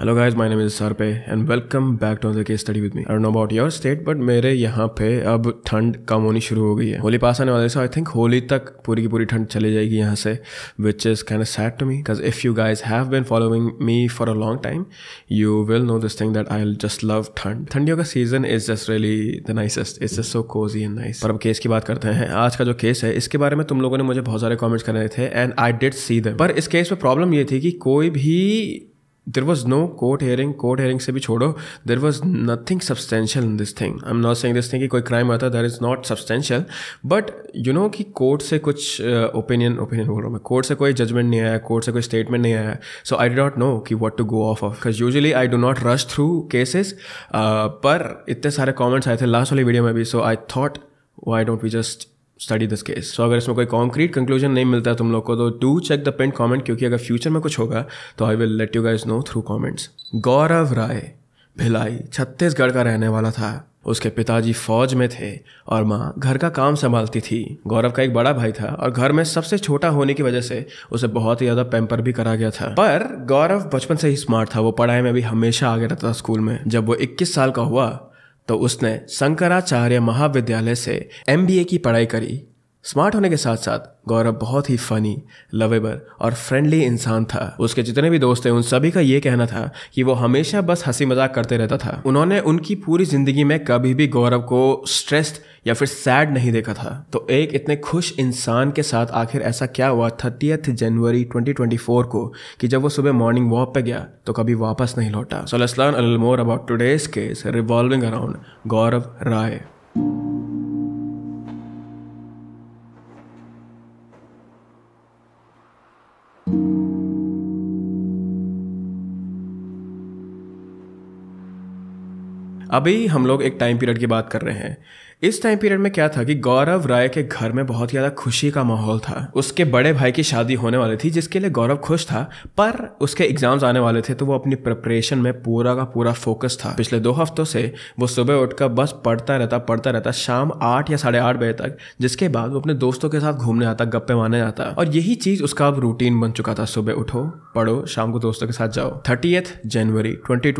Hello guys my name is पे and welcome back to the case study with me I know about your state but मेरे यहाँ पे अब ठंड कम होनी शुरू हो गई है होली पास आने वाले से आई थिंक होली तक पूरी की पूरी ठंड चली जाएगी यहाँ से which is kinda sad to me because if you guys have been following me for a long time you will know this thing that I just love ठंड ठंडियों का season is just really the nicest is just so cozy and nice पर अब case की बात करते हैं आज का जो केस है इसके बारे में तुम लोगों ने मुझे बहुत सारे कॉमेंट्स कर रहे थे एंड आई डिड सी दम पर इस केस में प्रॉब्लम ये थी कि कोई भी there was no court hearing court hearing से भी छोड़ो there was nothing substantial in this thing I am not saying this thing कि कोई क्राइम आता there is not substantial but you know कि कोर्ट से कुछ ओपिनियन uh, ओपिनियन बोल रहा हूँ मैं कोर्ट से कोई जजमेंट नहीं आया कोर्ट से कोई स्टेटमेंट नहीं आया so I do not know कि what to go off off because usually I do not rush through cases पर इतने सारे कॉमेंट्स आए थे लास्ट वाली वीडियो में भी so I thought why don't we just study this case so अगर इसमें कोई कॉन्क्रीट कंक्लूजन नहीं मिलता है तुम लोग को तो do check the pinned comment क्योंकि अगर फ्यूचर में कुछ होगा तो I will let you guys know through comments Gaurav Rai Bhilai Chhattisgarh का रहने वाला था उसके पिताजी फौज में थे और माँ घर का काम संभालती थी गौरव का एक बड़ा भाई था और घर में सबसे छोटा होने की वजह से उसे बहुत ही ज़्यादा पैम्पर भी करा गया था पर गौरव बचपन से ही स्मार्ट था वो पढ़ाई में भी हमेशा आगे रहता था स्कूल में जब वो 21 साल का हुआ तो उसने शंकराचार्य महाविद्यालय से एमबीए की पढ़ाई करी स्मार्ट होने के साथ साथ गौरव बहुत ही फनी लवेबल और फ्रेंडली इंसान था उसके जितने भी दोस्त थे उन सभी का ये कहना था कि वो हमेशा बस हंसी मजाक करते रहता था उन्होंने उनकी पूरी जिंदगी में कभी भी गौरव को स्ट्रेस्ड या फिर सैड नहीं देखा था तो एक इतने खुश इंसान के साथ आखिर ऐसा क्या हुआ थर्टीथ जनवरी 2024 को कि जब वो सुबह मॉर्निंग वॉक पे गया तो कभी वापस नहीं लौटा so let's learn a little more about today's case revolving around Gaurav Rai अभी हम लोग एक टाइम पीरियड की बात कर रहे हैं इस टाइम पीरियड में क्या था कि गौरव राय के घर में बहुत ज़्यादा खुशी का माहौल था उसके बड़े भाई की शादी होने वाली थी जिसके लिए गौरव खुश था पर उसके एग्जाम्स आने वाले थे तो वो अपनी प्रिपरेशन में पूरा का पूरा फोकस था पिछले दो हफ्तों से वो सुबह उठकर बस पढ़ता रहता पढ़ता रहता शाम आठ या साढ़े आठ बजे तक जिसके बाद वो अपने दोस्तों के साथ घूमने आता गप्पे मारने जाता और यही चीज़ उसका अब रूटीन बन चुका था सुबह उठो पढ़ो शाम को दोस्तों के साथ जाओ थर्टी जनवरी ट्वेंटी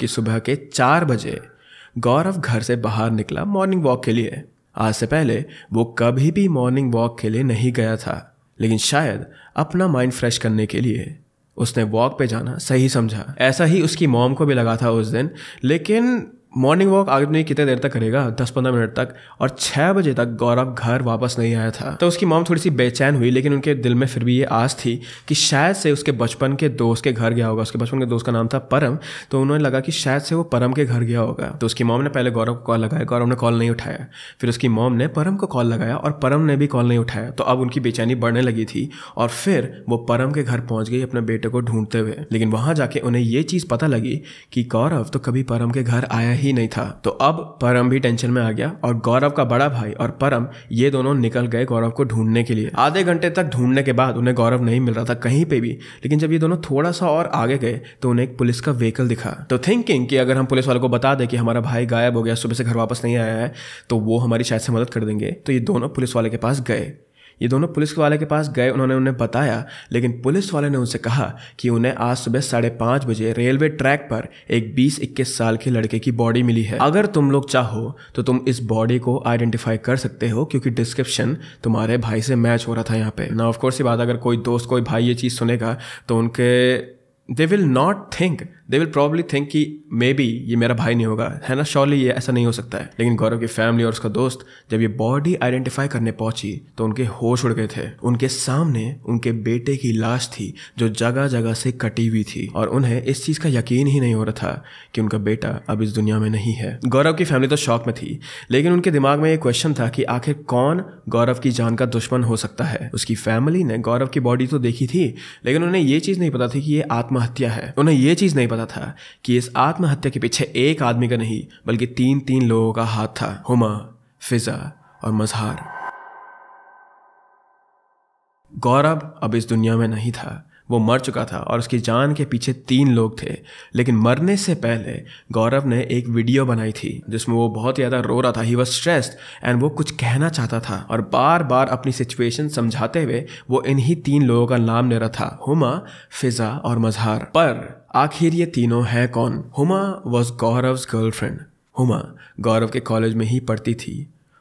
की सुबह के चार बजे गौरव घर से बाहर निकला मॉर्निंग वॉक के लिए आज से पहले वो कभी भी मॉर्निंग वॉक के लिए नहीं गया था लेकिन शायद अपना माइंड फ्रेश करने के लिए उसने वॉक पे जाना सही समझा ऐसा ही उसकी मॉम को भी लगा था उस दिन लेकिन मॉर्निंग वॉक आगे तो नहीं कितने देर तक करेगा दस पंद्रह मिनट तक और छः बजे तक गौरव घर वापस नहीं आया था तो उसकी मॉम थोड़ी सी बेचैन हुई लेकिन उनके दिल में फिर भी ये आस थी कि शायद से उसके बचपन के दोस्त के घर गया होगा उसके बचपन के दोस्त का नाम था परम तो उन्होंने लगा कि शायद से वो परम के घर गया होगा तो उसकी मॉम ने पहले गौरव को कॉल लगाया गौरव ने कॉल नहीं उठाया फिर उसकी मॉम ने परम को कॉल लगाया और परम ने भी कॉल नहीं उठाया तो अब उनकी बेचैनी बढ़ने लगी थी और फिर वो परम के घर पहुंच गई अपने बेटे को ढूंढते हुए लेकिन वहां जाके उन्हें ये चीज़ पता लगी कि गौरव तो कभी परम के घर आया ही नहीं था तो अब परम भी टेंशन में आ गया और गौरव का बड़ा भाई और परम ये दोनों निकल गए गौरव को ढूंढने के लिए आधे घंटे तक ढूंढने के बाद उन्हें गौरव नहीं मिल रहा था कहीं पे भी लेकिन जब ये दोनों थोड़ा सा और आगे गए तो उन्हें एक पुलिस का व्हीकल दिखा तो थिंकिंग कि अगर हम पुलिस वालों को बता दें कि हमारा भाई गायब हो गया सुबह से घर वापस नहीं आया है तो वो हमारी शायद से मदद कर देंगे तो ये दोनों पुलिस वाले के पास गए ये दोनों पुलिस वाले के पास गए उन्होंने उन्हें बताया लेकिन पुलिस वाले ने उनसे कहा कि उन्हें आज सुबह साढ़े पाँच बजे रेलवे ट्रैक पर एक बीस इक्कीस साल के लड़के की बॉडी मिली है अगर तुम लोग चाहो तो तुम इस बॉडी को आइडेंटिफाई कर सकते हो क्योंकि डिस्क्रिप्शन तुम्हारे भाई से मैच हो रहा था यहाँ पे ना ऑफकोर्स ये बात अगर कोई दोस्त कोई भाई ये चीज़ सुनेगा तो उनके they will not think they will probably think कि मे बी ये मेरा भाई नहीं होगा है ना श्योरली ये ऐसा नहीं हो सकता है लेकिन गौरव की फैमिली और उसका दोस्त जब ये बॉडी आइडेंटिफाई करने पहुंची तो उनके होश उड़ गए थे उनके सामने उनके बेटे की लाश थी जो जगह जगह से कटी हुई थी और उन्हें इस चीज़ का यकीन ही नहीं हो रहा था कि उनका बेटा अब इस दुनिया में नहीं है गौरव की फैमिली तो शौक में थी लेकिन उनके दिमाग में ये क्वेश्चन था कि आखिर कौन गौरव की जान का दुश्मन हो सकता है उसकी फैमिली ने गौरव की बॉडी तो देखी थी लेकिन उन्हें ये चीज़ नहीं पता थी कि ये आत्महत्या है उन्हें ये चीज़ नहीं पता पता था कि इस आत्महत्या के पीछे एक आदमी का नहीं बल्कि तीन तीन लोगों का हाथ था हुमा फिजा और मजहार गौरव अब इस दुनिया में नहीं था वो मर चुका था और उसकी जान के पीछे तीन लोग थे लेकिन मरने से पहले गौरव ने एक वीडियो बनाई थी जिसमें वो बहुत ज़्यादा रो रहा था ही वॉज स्ट्रेस्ड एंड वो कुछ कहना चाहता था और बार बार अपनी सिचुएशन समझाते हुए वो इन्हीं तीन लोगों का नाम ले रहा था हुमा फिज़ा और मजहार पर आखिर ये तीनों हैं कौन हुमा वॉज गौरव गर्लफ्रेंड हुमा गौरव के कॉलेज में ही पढ़ती थी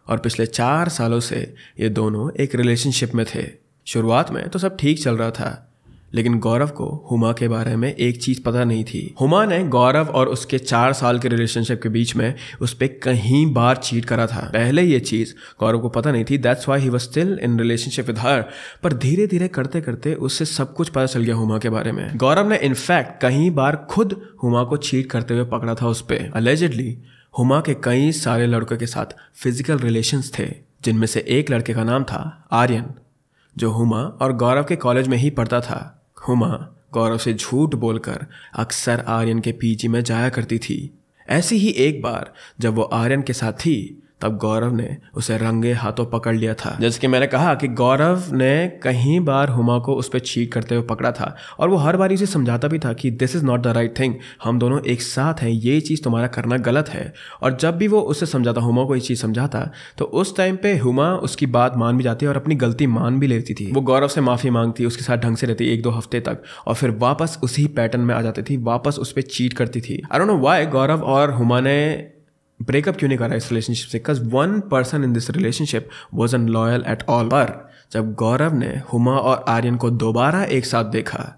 और पिछले चार सालों से ये दोनों एक रिलेशनशिप में थे शुरुआत में तो सब ठीक चल रहा था लेकिन गौरव को हुमा के बारे में एक चीज पता नहीं थी हुमा ने गौरव और उसके चार साल के रिलेशनशिप के बीच में उस पर कहीं बार चीट करा था पहले ये चीज गौरव को पता नहीं थी that's why he was still in relationship with her पर धीरे धीरे करते करते उससे सब कुछ पता चल गया हुमा के बारे में गौरव ने इनफैक्ट कहीं बार खुद हुमा को चीट करते हुए पकड़ा था उस पर अलेजेडली हुमा के कई सारे लड़कों के साथ फिजिकल रिलेशन थे जिनमें से एक लड़के का नाम था आर्यन जो हुमा और गौरव के कॉलेज में ही पढ़ता था हुमा गौरव से झूठ बोलकर अक्सर आर्यन के पीजी में जाया करती थी ऐसी ही एक बार जब वो आर्यन के साथ थी तब गौरव ने उसे रंगे हाथों पकड़ लिया था जैसे कि मैंने कहा कि गौरव ने कहीं बार हुमा को उस पर छीक करते हुए पकड़ा था और वो हर बार उसे समझाता भी था कि this is not the right thing हम दोनों एक साथ हैं ये चीज़ तुम्हारा करना गलत है और जब भी वो उसे समझाता हुमा को ये चीज़ समझाता तो उस टाइम पे हुमा उसकी बात मान भी जाती और अपनी गलती मान भी लेती थी वो गौरव से माफ़ी मांगती उसके साथ ढंग से रहती एक दो हफ्ते तक और फिर वापस उसी पैटर्न में आ जाती थी वापस उस पर चीट करती थी अरुण नो वाई गौरव और हुमा ने ब्रेकअप क्यों नहीं करा इस रिलेशनशिप से because one person in this relationship was unloyal at all पर जब गौरव ने हुमा और आर्यन को दोबारा एक साथ देखा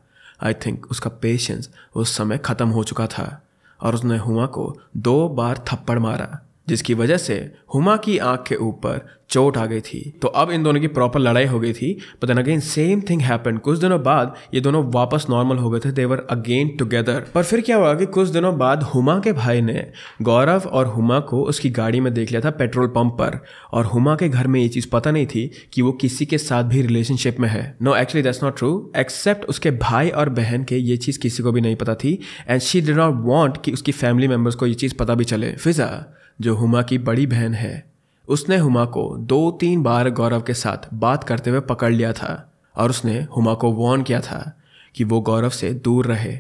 आई थिंक उसका पेशेंस उस समय ख़त्म हो चुका था और उसने हुमा को दो बार थप्पड़ मारा जिसकी वजह से हुमा की आंख के ऊपर चोट आ गई थी तो अब इन दोनों की प्रॉपर लड़ाई हो गई थी but again same thing happen कुछ दिनों बाद ये दोनों वापस नॉर्मल हो गए थे देवर अगेन टुगेदर पर फिर क्या हुआ कि कुछ दिनों बाद हुमा के भाई ने गौरव और हुमा को उसकी गाड़ी में देख लिया था पेट्रोल पंप पर और हुमा के घर में ये चीज़ पता नहीं थी कि वो किसी के साथ भी रिलेशनशिप में है no actually that's not true except उसके भाई और बहन के ये चीज़ किसी को भी नहीं पता थी and she did not want कि उसकी फैमिली मेम्बर्स को ये चीज़ पता भी चले फिजा जो हुमा की बड़ी बहन है उसने हुमा को दो तीन बार गौरव के साथ बात करते हुए पकड़ लिया था और उसने हुमा को वार्न किया था कि वो गौरव से दूर रहे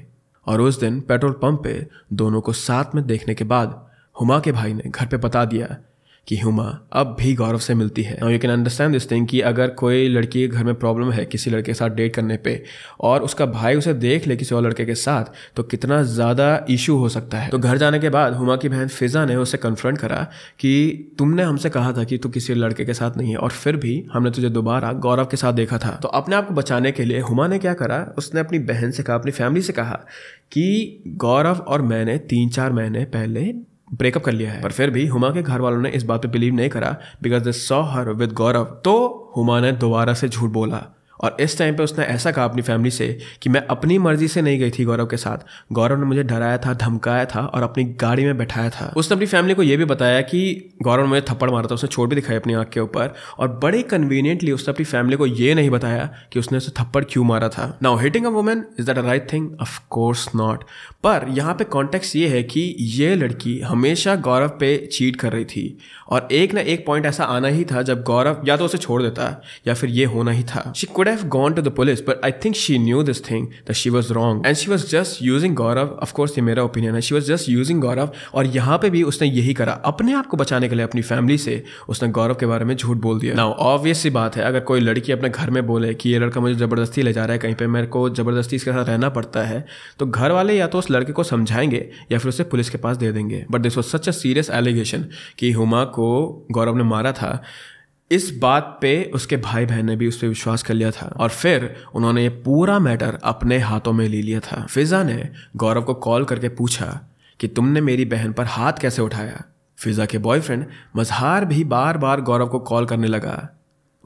और उस दिन पेट्रोल पंप पे दोनों को साथ में देखने के बाद हुमा के भाई ने घर पे बता दिया कि हुमा अब भी गौरव से मिलती है you can understand this thing कि अगर कोई लड़की घर में प्रॉब्लम है किसी लड़के के साथ डेट करने पे और उसका भाई उसे देख ले किसी और लड़के के साथ तो कितना ज़्यादा इशू हो सकता है तो घर जाने के बाद हुमा की बहन फिज़ा ने उसे कन्फ्रंट करा कि तुमने हमसे कहा था कि तू किसी लड़के के साथ नहीं है और फिर भी हमने तुझे दोबारा गौरव के साथ देखा था तो अपने आप को बचाने के लिए हुमा ने क्या करा उसने अपनी बहन से कहा अपनी फैमिली से कहा कि गौरव और मैंने तीन चार महीने पहले ब्रेकअप कर लिया है पर फिर भी हुमा के घर वालों ने इस बात पर बिलीव नहीं करा because they saw her with Gaurav तो हुमा ने दोबारा से झूठ बोला और इस टाइम पे उसने ऐसा कहा अपनी फैमिली से कि मैं अपनी मर्जी से नहीं गई थी गौरव के साथ गौरव ने मुझे डराया था धमकाया था और अपनी गाड़ी में बैठाया था उसने अपनी फैमिली को यह भी बताया कि गौरव ने मुझे थप्पड़ मारा था उसने छोड़ भी दिखाई अपनी आँख के ऊपर और बड़े कन्वीनियंटली उसने अपनी फैमिली को यह नहीं बताया कि उसने उसे थप्पड़ क्यों मारा था now hitting a women is that a right thing of course not पर यहाँ पे कॉन्टेक्स्ट ये है कि ये लड़की हमेशा गौरव पे चीट कर रही थी और एक ना एक पॉइंट ऐसा आना ही था जब गौरव या तो उसे छोड़ देता या फिर ये होना ही था she could have gone to the police, but I think she knew this thing that she was wrong. And she was just using Gaurav. Of course, ये मेरा opinion है. She was just using Gaurav. और यहाँ पे भी उसने यही करा अपने आप को बचाने के लिए अपनी फैमिली से उसने गौरव के बारे में झूठ बोल दिया ना ऑब्वियस सी बात है अगर कोई लड़की अपने घर में बोले कि ये लड़का मुझे ज़बरदस्ती ले जा रहा है कहीं पर मेरे को ज़बरदस्ती इसके साथ रहना पड़ता है तो घर वाले या तो उस लड़के को समझाएंगे या फिर उसे पुलिस के पास दे देंगे but this was such a serious allegation कि हुमा को गौरव ने मारा था इस बात पे उसके भाई बहन ने भी उस पर विश्वास कर लिया था और फिर उन्होंने ये पूरा मैटर अपने हाथों में ले लिया था फिजा ने गौरव को कॉल करके पूछा कि तुमने मेरी बहन पर हाथ कैसे उठाया फिजा के बॉयफ्रेंड मजहार भी बार बार गौरव को कॉल करने लगा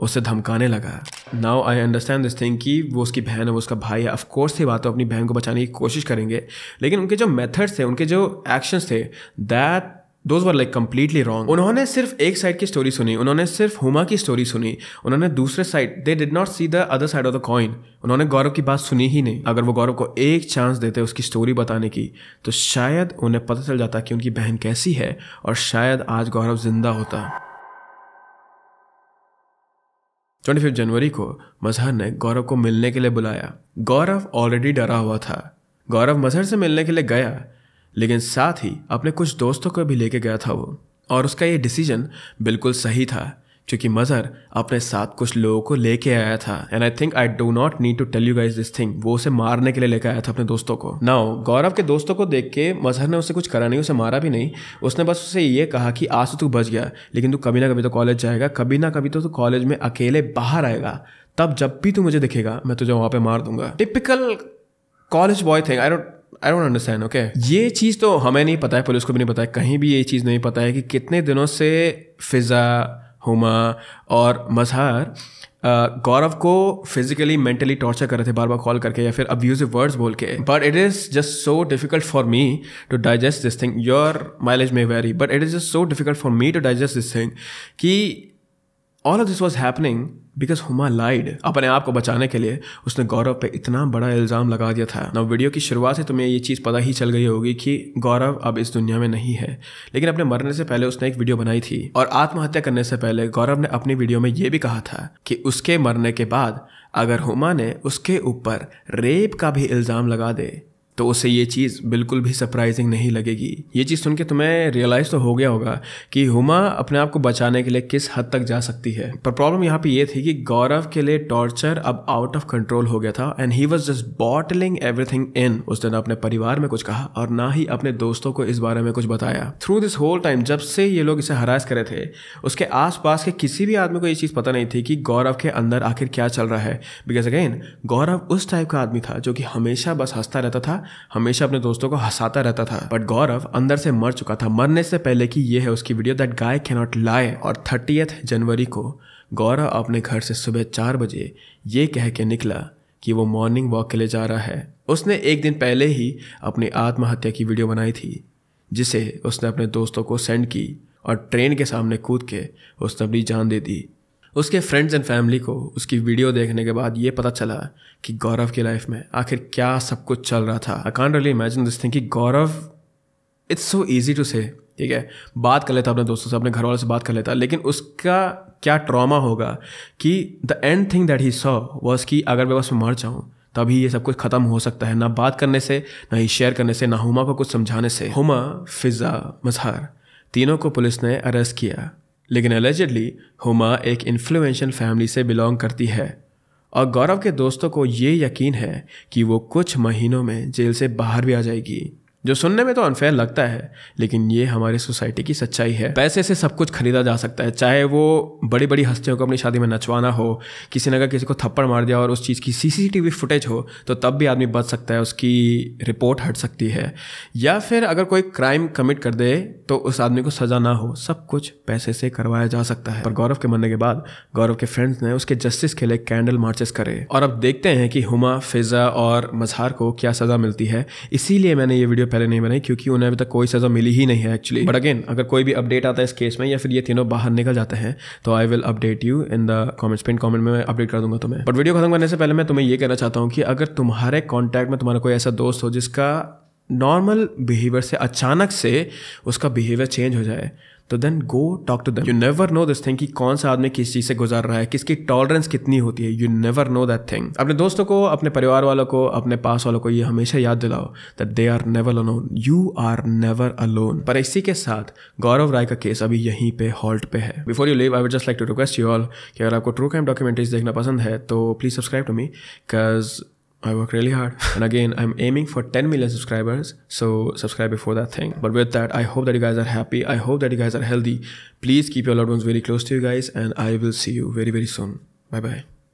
उसे धमकाने लगा now I understand this thing कि वो उसकी बहन है वो उसका भाई है ऑफकोर्स थी बात तो अपनी बहन को बचाने की कोशिश करेंगे लेकिन उनके जो मेथड्स थे उनके जो एक्शंस थे that those were like completely wrong उन्होंने सिर्फ एक साइड की स्टोरी सुनी उन्होंने सिर्फ हुमा की स्टोरी सुनी उन्होंने दूसरे side they did not see the other side of the coin उन्होंने गौरव की बात सुनी ही नहीं अगर वो गौरव को एक चांस देते उसकी स्टोरी बताने की तो शायद उन्हें पता चल जाता कि उनकी बहन कैसी है और शायद आज गौरव जिंदा होता ट्वेंटी फिफ्थ जनवरी को मजहर ने गौरव को मिलने के लिए बुलाया गौरव ऑलरेडी डरा हुआ था गौरव मजहर से मिलने के लिए गया लेकिन साथ ही अपने कुछ दोस्तों को भी लेके गया था वो और उसका ये डिसीजन बिल्कुल सही था क्योंकि मज़र अपने साथ कुछ लोगों को लेके आया था and I think I do not need to tell you guys this thing वो उसे मारने के लिए लेकर आया था अपने दोस्तों को ना गौरव के दोस्तों को देख के मजहर ने उसे कुछ करा नहीं उसे मारा भी नहीं उसने बस उसे ये कहा कि आज तो तू बच गया लेकिन तू कभी ना कभी तो कॉलेज जाएगा कभी ना कभी तो तू कॉलेज में अकेले बाहर आएगा तब जब भी तू मुझे दिखेगा मैं तुझे वहाँ पर मार दूंगा typical college boy thing I don't I don't understand okay ये चीज़ तो हमें नहीं पता है पुलिस को भी नहीं पता है कहीं भी ये चीज़ नहीं पता है कि कितने दिनों से फिज़ा हुमा और मजहार गौरव को फिजिकली मेंटली टॉर्चर कर रहे थे बार बार कॉल करके या फिर अब्यूजिव वर्ड्स बोल के but it is just so difficult for me to digest this thing your mileage may vary but it is just so difficult for me to digest this thing कि all of this was happening because Huma lied अपने आप को बचाने के लिए उसने गौरव पे इतना बड़ा इल्ज़ाम लगा दिया था ना वीडियो की शुरुआत से तुम्हें ये चीज़ पता ही चल गई होगी कि गौरव अब इस दुनिया में नहीं है लेकिन अपने मरने से पहले उसने एक वीडियो बनाई थी और आत्महत्या करने से पहले गौरव ने अपनी वीडियो में ये भी कहा था कि उसके मरने के बाद अगर हुमा ने उसके ऊपर रेप का भी इल्ज़ाम लगा दे तो उसे ये चीज़ बिल्कुल भी सरप्राइजिंग नहीं लगेगी ये चीज़ सुन के तुम्हें रियलाइज़ तो हो गया होगा कि हुमा अपने आप को बचाने के लिए किस हद तक जा सकती है पर प्रॉब्लम यहाँ पे ये थी कि गौरव के लिए टॉर्चर अब आउट ऑफ कंट्रोल हो गया था and he was just bottling everything in उसने ना अपने परिवार में कुछ कहा और ना ही अपने दोस्तों को इस बारे में कुछ बताया थ्रू दिस होल टाइम जब से ये लोग इसे हरास करे थे उसके आसपास के किसी भी आदमी को ये चीज़ पता नहीं थी कि गौरव के अंदर आखिर क्या चल रहा है बिकॉज अगेन गौरव उस टाइप का आदमी था जो कि हमेशा बस हंसता रहता था हमेशा अपने दोस्तों को हंसाता रहता था बट गौरव अंदर से मर चुका था मरने से पहले की यह है उसकी वीडियो दैट गाय कैनॉट लाए और थर्टी जनवरी को गौरव अपने घर से सुबह चार बजे ये कह के निकला कि वो मॉर्निंग वॉक के लिए जा रहा है उसने एक दिन पहले ही अपनी आत्महत्या की वीडियो बनाई थी जिसे उसने अपने दोस्तों को सेंड की और ट्रेन के सामने कूद के उसने अपनी जान दे दी उसके फ्रेंड्स एंड फैमिली को उसकी वीडियो देखने के बाद ये पता चला कि गौरव की लाइफ में आखिर क्या सब कुछ चल रहा था I can't really imagine this thing कि Gaurav it's so easy to say ठीक है बात कर लेता अपने दोस्तों से अपने घर वालों से बात कर लेता लेकिन उसका क्या ट्रॉमा होगा कि the end thing that he saw was कि अगर मैं बस मर जाऊँ तभी ये सब कुछ ख़त्म हो सकता है ना बात करने से ना ही शेयर करने से ना हुमा को कुछ समझाने से हुमा फिज़ा मजहार तीनों को पुलिस ने अरेस्ट किया लेकिन एलिजडली हुमा एक इन्फ्लुएंशियल फैमिली से बिलोंग करती है और गौरव के दोस्तों को ये यकीन है कि वो कुछ महीनों में जेल से बाहर भी आ जाएगी जो सुनने में तो अनफेयर लगता है लेकिन ये हमारी सोसाइटी की सच्चाई है पैसे से सब कुछ खरीदा जा सकता है चाहे वो बड़ी बड़ी हस्तियों को अपनी शादी में नचवाना हो किसी ने अगर किसी को थप्पड़ मार दिया और उस चीज़ की सीसीटीवी फुटेज हो तो तब भी आदमी बच सकता है उसकी रिपोर्ट हट सकती है या फिर अगर कोई क्राइम कमिट कर दे तो उस आदमी को सज़ा ना हो सब कुछ पैसे से करवाया जा सकता है पर गौरव के मरने के बाद गौरव के फ्रेंड्स ने उसके जस्टिस के लिए कैंडल मार्चेस करे और अब देखते हैं कि हुमा फिज़ा और मजहार को क्या सज़ा मिलती है इसीलिए मैंने ये वीडियो पहले नहीं बनाई क्योंकि उन्हें अभी तक कोई सज़ा मिली ही नहीं है एक्चुअली बट अगेन अगर कोई भी अपडेट आता है इस केस में या फिर ये तीनों बाहर निकल जाते हैं तो I will update you in the comments pin comment में अपडेट कर दूंगा तुम्हें बट वीडियो खत्म करने से पहले मैं तुम्हें ये कहना चाहता हूँ कि अगर तुम्हारे कॉन्टैक्ट में तुम्हारा कोई ऐसा दोस्त हो जिसका नॉर्मल बिहेवियर से अचानक से उसका बिहेवियर चेंज हो जाए तो then go talk to that you never know this thing कि कौन सा आदमी किस चीज़ से गुजार रहा है किसकी टॉलरेंस कितनी होती है you never know that thing अपने दोस्तों को अपने परिवार वालों को अपने पास वालों को ये हमेशा याद दिलाओ that they are never alone you are never alone पर इसी के साथ गौरव राय का केस अभी यहीं पे हॉल्ट पे है before you leave I would just like to request you all कि अगर आपको ट्रू क्राइम डॉक्यूमेंट्रीज देखना पसंद है तो please subscribe to me because I work really hard. And again, I'm aiming for 10 million subscribers. So subscribe before that thing. But with that, I hope that you guys are happy. I hope that you guys are healthy. Please keep your loved ones very close to you guys. And I will see you very, very soon. Bye bye.